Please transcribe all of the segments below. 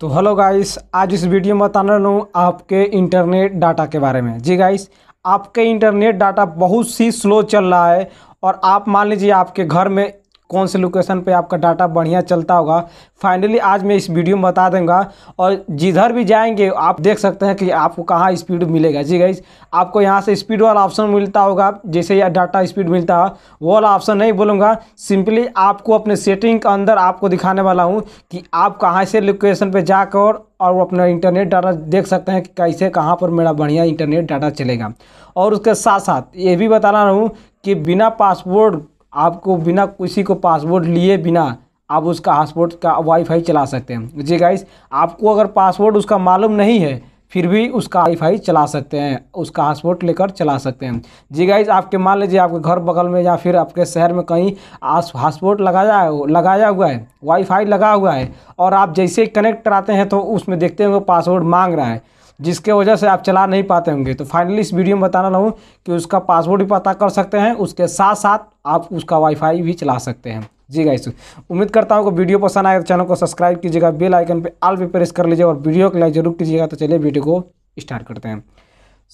तो hello guys आज इस वीडियो में बताने रहा हूँ आपके इंटरनेट डाटा के बारे में जी गाइस आपके इंटरनेट डाटा बहुत सी स्लो चल रहा है और आप मान लीजिए आपके घर में कौन से लोकेशन पे आपका डाटा बढ़िया चलता होगा फाइनली आज मैं इस वीडियो में बता दूंगा और जिधर भी जाएंगे आप देख सकते हैं कि आपको कहाँ स्पीड मिलेगा जी गाइज आपको यहाँ से स्पीड वाला ऑप्शन मिलता होगा जैसे यह डाटा स्पीड मिलता है वो वाला ऑप्शन नहीं बोलूँगा सिंपली आपको अपने सेटिंग के अंदर आपको दिखाने वाला हूँ कि आप कहाँ से लोकेशन पर जाकर और वो अपना इंटरनेट डाटा देख सकते हैं कि कैसे कहाँ पर मेरा बढ़िया इंटरनेट डाटा चलेगा और उसके साथ साथ ये भी बता रहा हूँ कि बिना पासपोर्ट आपको बिना किसी को पासवर्ड लिए बिना आप उसका हॉटस्पॉट का वाईफाई चला सकते हैं जी गाइस आपको अगर पासवर्ड उसका मालूम नहीं है फिर भी उसका वाईफाई चला सकते हैं उसका हॉटस्पॉट लेकर चला सकते हैं जी गाइज आपके मान लीजिए आपके घर बगल में या फिर आपके शहर में कहीं आस हॉटस्पॉट लगाया लगाया हुआ है वाईफाई लगा हुआ है और आप जैसे कनेक्ट कराते हैं तो उसमें देखते हैं वो पासवर्ड मांग रहा है जिसके वजह से आप चला नहीं पाते होंगे तो फाइनली इस वीडियो में बताना रहूँ कि उसका पासवर्ड भी पता कर सकते हैं उसके साथ साथ आप उसका वाईफाई भी चला सकते हैं जी गाइस उम्मीद करता हूँ कि वीडियो पसंद आएगा तो चैनल को सब्सक्राइब कीजिएगा बेल आइकन पे आल भी प्रेस कर लीजिए और वीडियो को लाइक जरूर कीजिएगा तो चलिए वीडियो को स्टार्ट करते हैं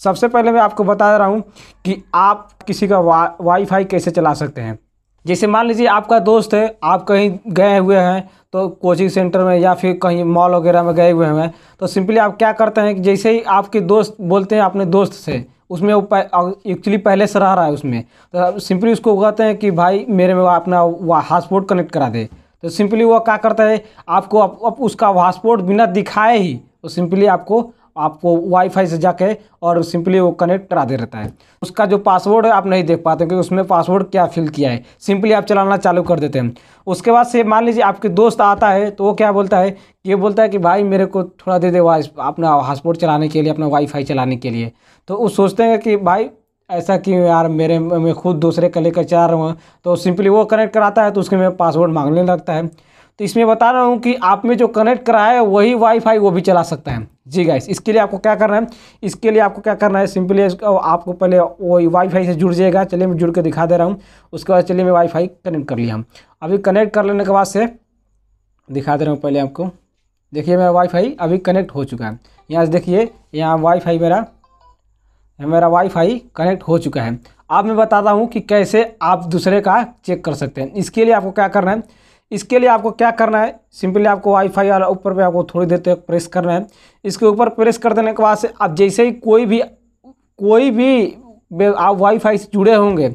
सबसे पहले मैं आपको बता रहा हूँ कि आप किसी का वा वाईफाई कैसे चला सकते हैं जैसे मान लीजिए आपका दोस्त है आप कहीं गए हुए हैं तो कोचिंग सेंटर में या फिर कहीं मॉल वगैरह में गए हुए हैं तो सिंपली आप क्या करते हैं कि जैसे ही आपके दोस्त बोलते हैं अपने दोस्त से उसमें वो एक्चुअली पहले से रह रहा है उसमें तो सिंपली उसको कहते हैं कि भाई मेरे में अपना हासपोर्ट कनेक्ट करा दे तो सिंपली वो क्या करता है आपको अप, अप उसका हॉटस्पॉट बिना दिखाए ही तो सिंपली आपको आपको वाईफाई से जाके और सिंपली वो कनेक्ट करा दे रहता है उसका जो पासवर्ड है आप नहीं देख पाते क्योंकि उसमें पासवर्ड क्या फिल किया है सिंपली आप चलाना चालू कर देते हैं उसके बाद से मान लीजिए आपके दोस्त आता है तो वो क्या बोलता है ये बोलता है कि भाई मेरे को थोड़ा दे दे वाइस अपना हॉटस्पॉट चलाने के लिए अपना वाईफाई चलाने के लिए तो वो सोचते हैं कि भाई ऐसा कि यार मेरे मैं खुद दूसरे का लेकर चला रहा हूँ तो सिंपली वो कनेक्ट कराता है तो उसके में पासवर्ड मांगने लगता है तो इसमें बता रहा हूँ कि आप में जो कनेक्ट कराया है वही वाईफाई वो भी चला सकता है जी गाइस इसके लिए आपको क्या करना है इसके लिए आपको क्या करना है सिंपली आपको पहले वो वाईफाई से जुड़ जाएगा चलिए मैं जुड़ के दिखा दे रहा हूँ उसके बाद चलिए मैं वाईफाई कनेक्ट कर लिया हम अभी कनेक्ट कर लेने के बाद से दिखा दे रहा हूँ पहले आपको देखिए मेरा वाईफाई अभी कनेक्ट हो चुका है यहाँ से देखिए यहाँ वाईफाई मेरा मेरा वाईफाई कनेक्ट हो चुका है अब मैं बताता हूँ कि कैसे आप दूसरे का चेक कर सकते हैं इसके लिए आपको क्या करना है इसके लिए आपको क्या करना है सिंपली आपको वाईफाई वाला ऊपर पे आपको थोड़ी देर तक प्रेस करना है इसके ऊपर प्रेस कर देने के बाद से आप जैसे ही कोई भी कोई भी आप वाईफाई से जुड़े होंगे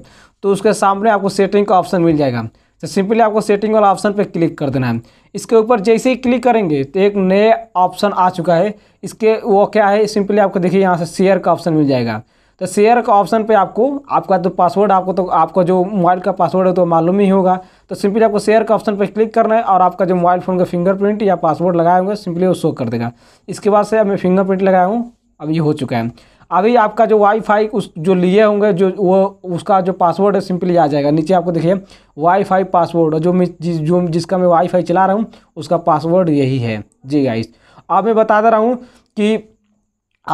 तो उसके सामने आपको सेटिंग का ऑप्शन मिल जाएगा तो सिंपली आपको सेटिंग वाला ऑप्शन पर क्लिक कर देना है इसके ऊपर जैसे ही क्लिक करेंगे तो एक नए ऑप्शन आ चुका है इसके वो क्या है सिंपली आपको देखिए यहाँ से शेयर का ऑप्शन मिल जाएगा तो शेयर का ऑप्शन पे आपको आपका तो पासवर्ड आपको तो आपका जो मोबाइल का पासवर्ड है तो मालूम ही होगा तो सिंपली आपको शेयर का ऑप्शन पर क्लिक करना है और आपका जो मोबाइल फ़ोन का फिंगरप्रिंट या पासवर्ड लगाए होंगे सिंपली वो शो कर देगा इसके बाद से अब मैं फिंगरप्रिंट लगाया हूँ अब ये हो चुका है अभी आपका जो वाईफाई उस जो लिए होंगे जो वो उसका जो पासवर्ड है सिंपली आ जाएगा नीचे आपको देखिए वाईफाई पासवर्ड जो मैं जिस जो जिसका मैं वाईफाई चला रहा हूँ उसका पासवर्ड यही है जी गाइस अब मैं बता दे रहा हूँ कि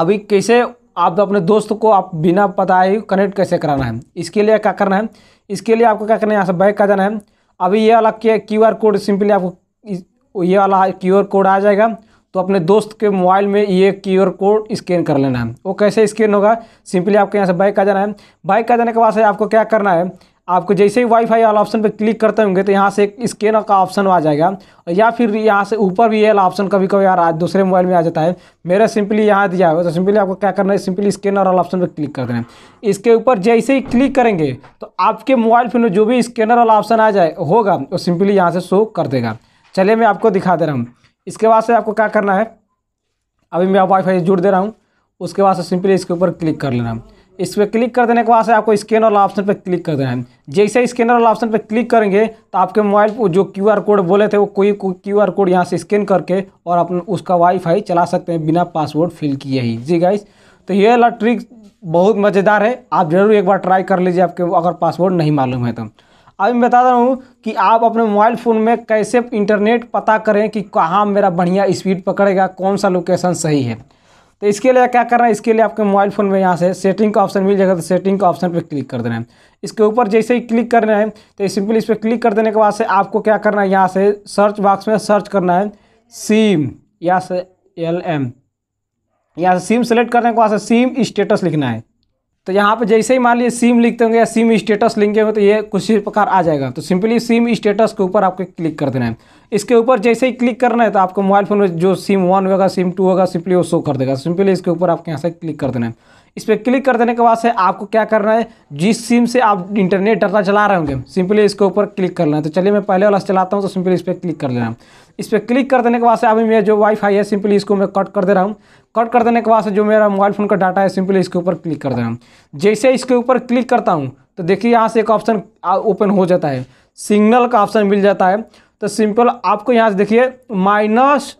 अभी कैसे आप तो अपने दोस्त को आप बिना पता ही कनेक्ट कैसे कराना है इसके लिए क्या करना है इसके लिए आपको क्या करना है यहाँ से बैक का जाना है अभी ये वाला क्यू आर कोड सिंपली आपको ये वाला क्यू आर कोड आ जाएगा तो अपने दोस्त के मोबाइल में ये क्यू आर कोड स्कैन कर लेना है वो कैसे स्कैन होगा सिंपली आपके यहाँ से बाइक आ जाना है बाइक आ जाने के बाद से आपको क्या करना है आपको जैसे ही वाईफाई वाला ऑप्शन पर क्लिक करते होंगे तो यहाँ से एक स्कैनर का ऑप्शन आ जाएगा या फिर यहाँ से ऊपर भी ये वाला ऑप्शन कभी कभी यार दूसरे मोबाइल में आ जाता है मेरा सिंपली यहाँ दिया हुआ तो सिंपली आपको क्या करना है सिंपली स्कैनर वाला ऑप्शन पर क्लिक कर देना है इसके ऊपर जैसे ही क्लिक करेंगे तो आपके मोबाइल फोन में जो भी स्कैनर वाला ऑप्शन आ जाए होगा वो सिंपली यहाँ से शो कर देगा चलिए मैं आपको दिखा दे रहा हूँ इसके बाद से आपको क्या करना है अभी मैं वाईफाई जुड़ दे रहा हूँ उसके बाद से सिंपली इसके ऊपर क्लिक कर लेना इस पर क्लिक कर देने के बाद से आपको स्कैन वाला ऑप्शन पर क्लिक कर देना है जैसे स्कैनर वाला ऑप्शन पर क्लिक करेंगे तो आपके मोबाइल पर जो क्यू आर कोड बोले थे वो कोई क्यू आर कोड यहाँ से स्कैन करके और अपन उसका वाईफाई चला सकते हैं बिना पासवर्ड फिल किए ही जी गाइस तो ये वाला ट्रिक बहुत मज़ेदार है आप ज़रूर एक बार ट्राई कर लीजिए आपके अगर पासवर्ड नहीं मालूम है तो अभी मैं बता रहा हूँ कि आप अपने मोबाइल फ़ोन में कैसे इंटरनेट पता करें कि कहाँ मेरा बढ़िया स्पीड पकड़ेगा कौन सा लोकेशन सही है तो इसके लिए क्या करना है इसके लिए आपके मोबाइल फ़ोन में यहाँ से सेटिंग का ऑप्शन मिल जाएगा तो सेटिंग का ऑप्शन पर क्लिक कर देना है इसके ऊपर जैसे ही क्लिक करना है तो सिंपली इस पर क्लिक कर देने के बाद से आपको क्या करना है यहाँ से सर्च बॉक्स में सर्च करना है सिम यहाँ से एल एम यहाँ से सिम सेलेक्ट करने के बाद से सिम स्टेटस लिखना है तो यहाँ पे जैसे ही मान लीजिए सिम लिखते होंगे या सिम स्टेटस लिखेंगे हो तो ये कुछ ही प्रकार आ जाएगा तो सिंपली सिम स्टेटस के ऊपर आपको क्लिक कर देना है इसके ऊपर जैसे ही क्लिक करना है तो आपको मोबाइल फ़ोन में जो सिम वन होगा सिम टू होगा सिंपली वो शो कर देगा सिंपली इसके ऊपर आपके यहाँ से क्लिक कर देना है इस पर क्लिक कर देने के बाद से आपको क्या करना है जिस सिम से आप इंटरनेट डाटा चला रहे होंगे सिंपली इसके ऊपर क्लिक करना है तो चलिए मैं पहले वाला चलाता हूँ तो सिंपली इस पर क्लिक कर लेना इस पर क्लिक कर देने के बाद से अभी मेरा जो वाईफाई है सिंपली इसको मैं कट कर दे रहा हूँ कट कर देने के बाद से जो मेरा मोबाइल फ़ोन का डाटा है सिंपली इसके ऊपर क्लिक कर दे रहा हूँ जैसे इसके ऊपर क्लिक करता हूँ तो देखिए यहाँ से एक ऑप्शन ओपन हो जाता है सिग्नल का ऑप्शन मिल जाता है तो सिंपल आपको यहाँ से देखिए माइनस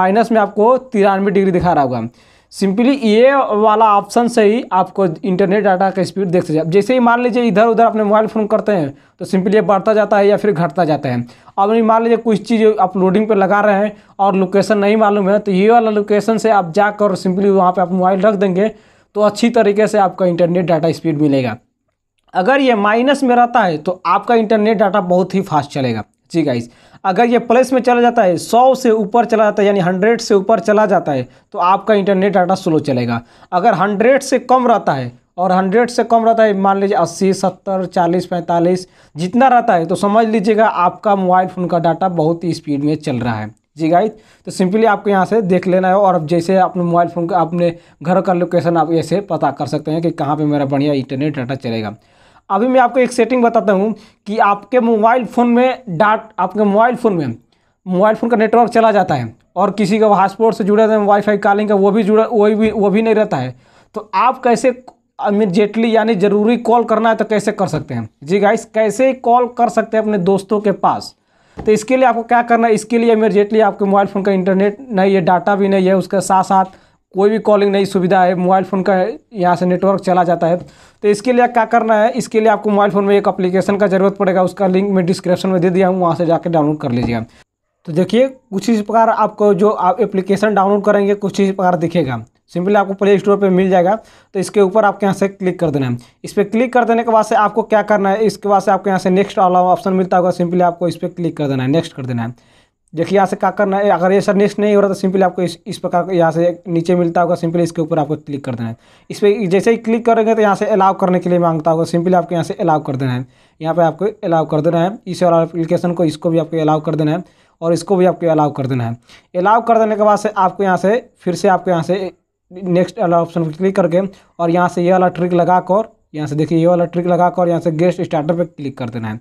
माइनस में आपको तिरानवे डिग्री दिखा रहा होगा सिंपली ये वाला ऑप्शन से ही आपको इंटरनेट डाटा का स्पीड देख सकते हैं जैसे ही मान लीजिए इधर उधर अपने मोबाइल फ़ोन करते हैं तो सिंपली ये बढ़ता जाता है या फिर घटता जाता है अब नहीं मान लीजिए कुछ चीज़ आप लोडिंग पे लगा रहे हैं और लोकेशन नहीं मालूम है तो ये वाला लोकेशन से आप जाकर सिंपली वहाँ पर आप मोबाइल रख देंगे तो अच्छी तरीके से आपका इंटरनेट डाटा स्पीड मिलेगा अगर ये माइनस में रहता है तो आपका इंटरनेट डाटा बहुत ही फास्ट चलेगा जी गाइस अगर ये प्लस में चला जाता है सौ से ऊपर चला जाता है यानी हंड्रेड से ऊपर चला जाता है तो आपका इंटरनेट डाटा स्लो चलेगा अगर हंड्रेड से कम रहता है और हंड्रेड से कम रहता है मान लीजिए अस्सी सत्तर चालीस पैंतालीस जितना रहता है तो समझ लीजिएगा आपका मोबाइल फ़ोन का डाटा बहुत ही स्पीड में चल रहा है जी गाइज तो सिंपली आपको यहाँ से देख लेना है और अब जैसे अपने मोबाइल फ़ोन का अपने घर का लोकेशन आप ऐसे पता कर सकते हैं कि कहाँ पर मेरा बढ़िया इंटरनेट डाटा चलेगा अभी मैं आपको एक सेटिंग बताता हूँ कि आपके मोबाइल फ़ोन में डाट आपके मोबाइल फ़ोन में मोबाइल फ़ोन का नेटवर्क चला जाता है और किसी का हॉटस्पॉट से जुड़ा रहता है वाईफाई कॉलिंग का वो भी जुड़ा वो भी वो भी नहीं रहता है तो आप कैसे इमिजिएटली यानी ज़रूरी कॉल करना है तो कैसे कर सकते हैं जी गाइस कैसे कॉल कर सकते हैं अपने दोस्तों के पास तो इसके लिए आपको क्या करना है इसके लिए इमिजिएटली आपके मोबाइल फ़ोन का इंटरनेट नहीं है डाटा भी नहीं है उसके साथ साथ कोई भी कॉलिंग नई सुविधा है मोबाइल फ़ोन का यहाँ से नेटवर्क चला जाता है तो इसके लिए क्या करना है इसके लिए आपको मोबाइल फ़ोन में एक अप्लीकेशन का ज़रूरत पड़ेगा उसका लिंक मैं डिस्क्रिप्शन में दे दिया हूँ वहाँ से जाकर डाउनलोड कर लीजिएगा तो देखिए कुछ इस प्रकार आपको जो आप एप्लीकेशन डाउनलोड करेंगे कुछ इस प्रकार दिखेगा सिंपली आपको प्ले स्टोर पर मिल जाएगा तो इसके ऊपर आपके यहाँ से क्लिक कर देना है इस पर क्लिक कर देने के बाद से आपको क्या करना है इसके बाद से आपके यहाँ से नेक्स्ट वाला ऑप्शन मिलता होगा सिंपली आपको इस पर क्लिक कर देना है नेक्स्ट कर देना है देखिए यहाँ से क्या करना है अगर ये सर नेक्स्ट नहीं हो रहा तो सिंपली आपको इस इस प्रकार यहाँ से नीचे मिलता होगा सिंपली इसके ऊपर आपको क्लिक कर देना है इस पर जैसे ही क्लिक करेंगे तो यहाँ से अलाउ करने के लिए मांगता होगा सिंपली आपको यहाँ से अलाउ कर देना है यहाँ पर आपको अलाउ कर देना है इस और एप्लीकेशन को इसको भी आपको अलाउ कर देना है और इसको भी आपको अलाउ कर देना है अलाउ कर देने के बाद से आपको यहाँ से फिर से आपको यहाँ से नेक्स्ट वाला ऑप्शन पर क्लिक करके और यहाँ से ये वाला ट्रिक लगा कर यहाँ से देखिए ये वाला ट्रिक लगा कर यहाँ से गेस्ट स्टार्टर पर क्लिक कर देना है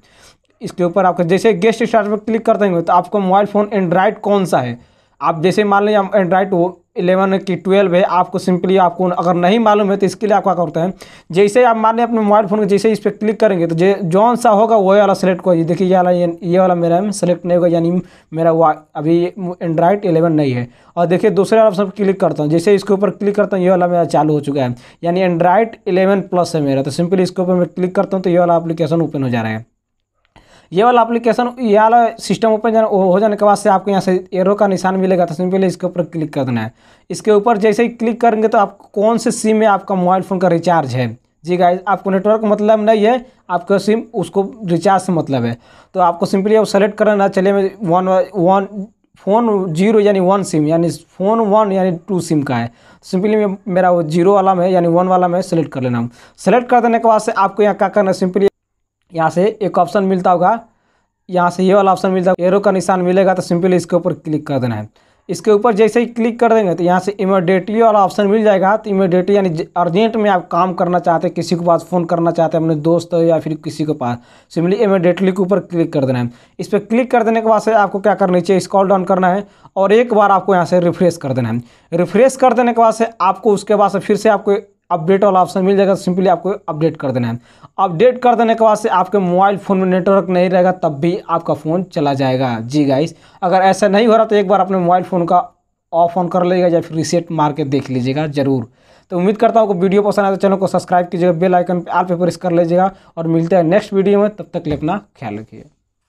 इसके ऊपर आपका जैसे गेस्ट स्टार्ट पर क्लिक कर देंगे तो आपका मोबाइल फ़ोन एंड्राइड कौन सा है आप जैसे मान लें एंड्राइड वो इलेवन की ट्वेल्व है आपको सिंपली आपको अगर नहीं मालूम है तो इसके लिए आप क्या करते हैं जैसे आप मान लें अपने मोबाइल फ़ोन जैसे इस पर क्लिक करेंगे तो जौन सा होगा वही वाला सेलेक्ट कर देखिए ये वाला ये वाला मेरा सेलेक्ट नहीं होगा यानी मेरा वा अभी एंड्राइड एलेवन नहीं है और देखिए दूसरे वाला सब क्लिक करता हूँ जैसे इसके ऊपर क्लिक करता हूँ ये वाला मेरा चालू हो चुका है यानी एंड्राइड एलेवन प्लस है मेरा तो सिंपली इसके ऊपर मैं क्लिक करता हूँ तो ये वाला अपलीकेशन ओपन हो जा रहा है ये वाला एप्लीकेशन ये वाला सिस्टम ओपन जाना हो जाने के बाद से आपको यहाँ से एरो का निशान मिलेगा तो सिंपली इसके ऊपर क्लिक कर देना है इसके ऊपर जैसे ही क्लिक करेंगे तो आप कौन से सिम में आपका मोबाइल फ़ोन का रिचार्ज है जी गाइज आपको नेटवर्क मतलब नहीं है आपका सिम उसको रिचार्ज से मतलब है तो आपको सिंपली अब सेलेक्ट करना चले में वन वन फ़ोन जीरो यानी वन सिम यानी फ़ोन वन यानी टू सिम का है सिंपली मेरा वो जीरो वाला में यानी वन वाला में सेलेक्ट कर लेना हूँ सेलेक्ट कर देने के बाद से आपको यहाँ क्या करना है सिंपली यहाँ से एक ऑप्शन मिलता होगा यहाँ से ये वाला ऑप्शन मिलता होगा एरो का निशान मिलेगा तो सिंपली इसके ऊपर क्लिक कर देना है इसके ऊपर जैसे ही क्लिक कर देंगे तो यहाँ से इमिडिएटली वाला ऑप्शन मिल जाएगा तो इमिडिएटली यानी अर्जेंट में आप काम करना चाहते हैं किसी के पास फ़ोन करना चाहते हैं अपने दोस्त हो या फिर किसी के पास सिंपली इमिडिएटली के ऊपर क्लिक कर देना है इस पर क्लिक कर देने के बाद से आपको क्या करना चाहिए स्कॉल डाउन करना है और एक बार आपको यहाँ से रिफ्रेश कर देना है रिफ्रेश कर देने के बाद से आपको उसके बाद से फिर से आपको अपडेट वाला ऑप्शन मिल जाएगा सिंपली आपको अपडेट कर देना है अपडेट कर देने के बाद से आपके मोबाइल फ़ोन में नेटवर्क नहीं रहेगा तब भी आपका फ़ोन चला जाएगा जी गाइस अगर ऐसा नहीं हो रहा तो एक बार अपने मोबाइल फ़ोन का ऑफ ऑन कर लीजिएगा या फिर रिसेट मार के देख लीजिएगा ज़रूर तो उम्मीद करता हूँ वीडियो पसंद आए तो चैनल को सब्सक्राइब कीजिएगा बेल आइकन आल पे प्रेस कर लीजिएगा और मिलते हैं नेक्स्ट वीडियो में तब तक लिए अपना ख्याल रखिए